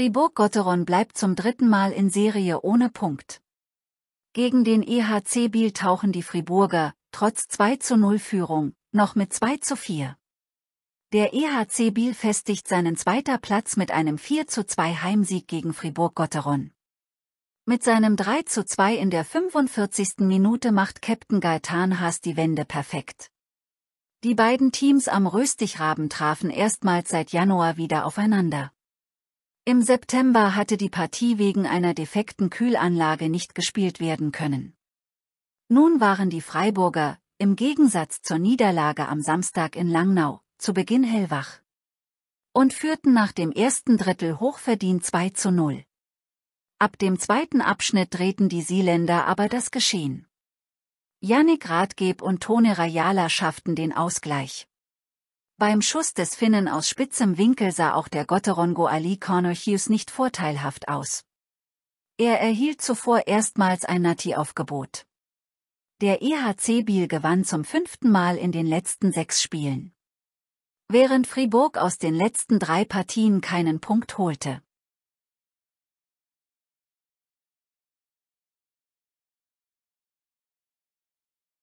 Fribourg-Gotteron bleibt zum dritten Mal in Serie ohne Punkt. Gegen den EHC Biel tauchen die Friburger, trotz 2 zu 0 Führung, noch mit 2 zu 4. Der EHC Biel festigt seinen zweiter Platz mit einem 4 zu 2 Heimsieg gegen Fribourg-Gotteron. Mit seinem 3 zu 2 in der 45. Minute macht Captain Gaetan Haas die Wende perfekt. Die beiden Teams am Röstigraben trafen erstmals seit Januar wieder aufeinander. Im September hatte die Partie wegen einer defekten Kühlanlage nicht gespielt werden können. Nun waren die Freiburger, im Gegensatz zur Niederlage am Samstag in Langnau, zu Beginn hellwach. Und führten nach dem ersten Drittel hochverdient 2 zu 0. Ab dem zweiten Abschnitt drehten die Seeländer aber das Geschehen. Yannick Ratgeb und Tone Rajala schafften den Ausgleich. Beim Schuss des Finnen aus spitzem Winkel sah auch der Gotterongo Ali Connor Hughes nicht vorteilhaft aus. Er erhielt zuvor erstmals ein Nati-Aufgebot. Der EHC Biel gewann zum fünften Mal in den letzten sechs Spielen. Während Fribourg aus den letzten drei Partien keinen Punkt holte.